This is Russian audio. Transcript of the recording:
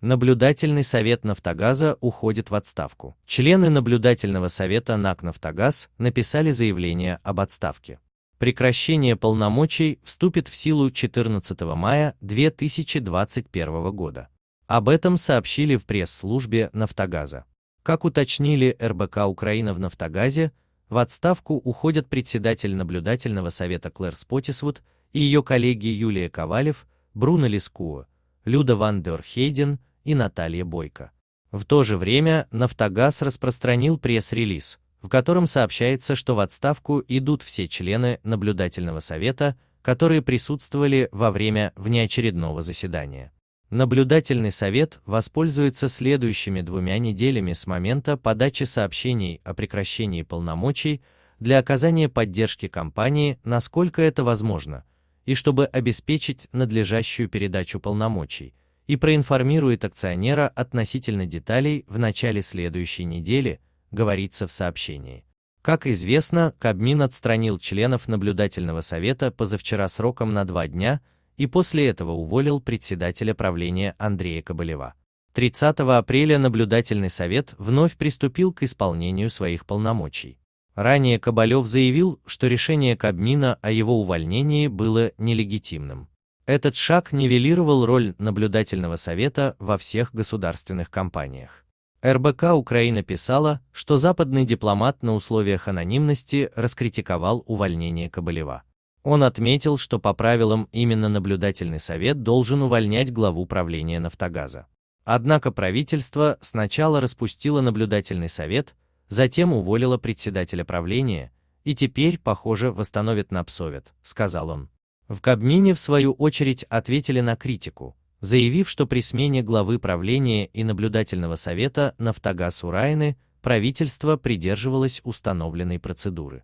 Наблюдательный совет «Нафтогаза» уходит в отставку. Члены Наблюдательного совета НАК «Нафтогаз» написали заявление об отставке. Прекращение полномочий вступит в силу 14 мая 2021 года. Об этом сообщили в пресс-службе «Нафтогаза». Как уточнили РБК Украина в «Нафтогазе», в отставку уходят председатель наблюдательного совета Клэр Спотисвуд и ее коллеги Юлия Ковалев, Бруно Лискуа, Люда ван дер Хейден, и Наталья Бойко. В то же время «Нафтогаз» распространил пресс-релиз, в котором сообщается, что в отставку идут все члены Наблюдательного совета, которые присутствовали во время внеочередного заседания. Наблюдательный совет воспользуется следующими двумя неделями с момента подачи сообщений о прекращении полномочий для оказания поддержки компании, насколько это возможно, и чтобы обеспечить надлежащую передачу полномочий, и проинформирует акционера относительно деталей в начале следующей недели, говорится в сообщении. Как известно, Кабмин отстранил членов наблюдательного совета позавчера сроком на два дня и после этого уволил председателя правления Андрея Кобылева. 30 апреля наблюдательный совет вновь приступил к исполнению своих полномочий. Ранее Кабалев заявил, что решение Кабмина о его увольнении было нелегитимным. Этот шаг нивелировал роль наблюдательного совета во всех государственных компаниях. РБК Украина писала, что западный дипломат на условиях анонимности раскритиковал увольнение Кабалева. Он отметил, что по правилам именно наблюдательный совет должен увольнять главу правления «Нафтогаза». Однако правительство сначала распустило наблюдательный совет, затем уволило председателя правления и теперь, похоже, восстановит НАПСОВЕТ, сказал он. В Кабмине, в свою очередь, ответили на критику, заявив, что при смене главы правления и наблюдательного совета Нафтогаз Урайны правительство придерживалось установленной процедуры.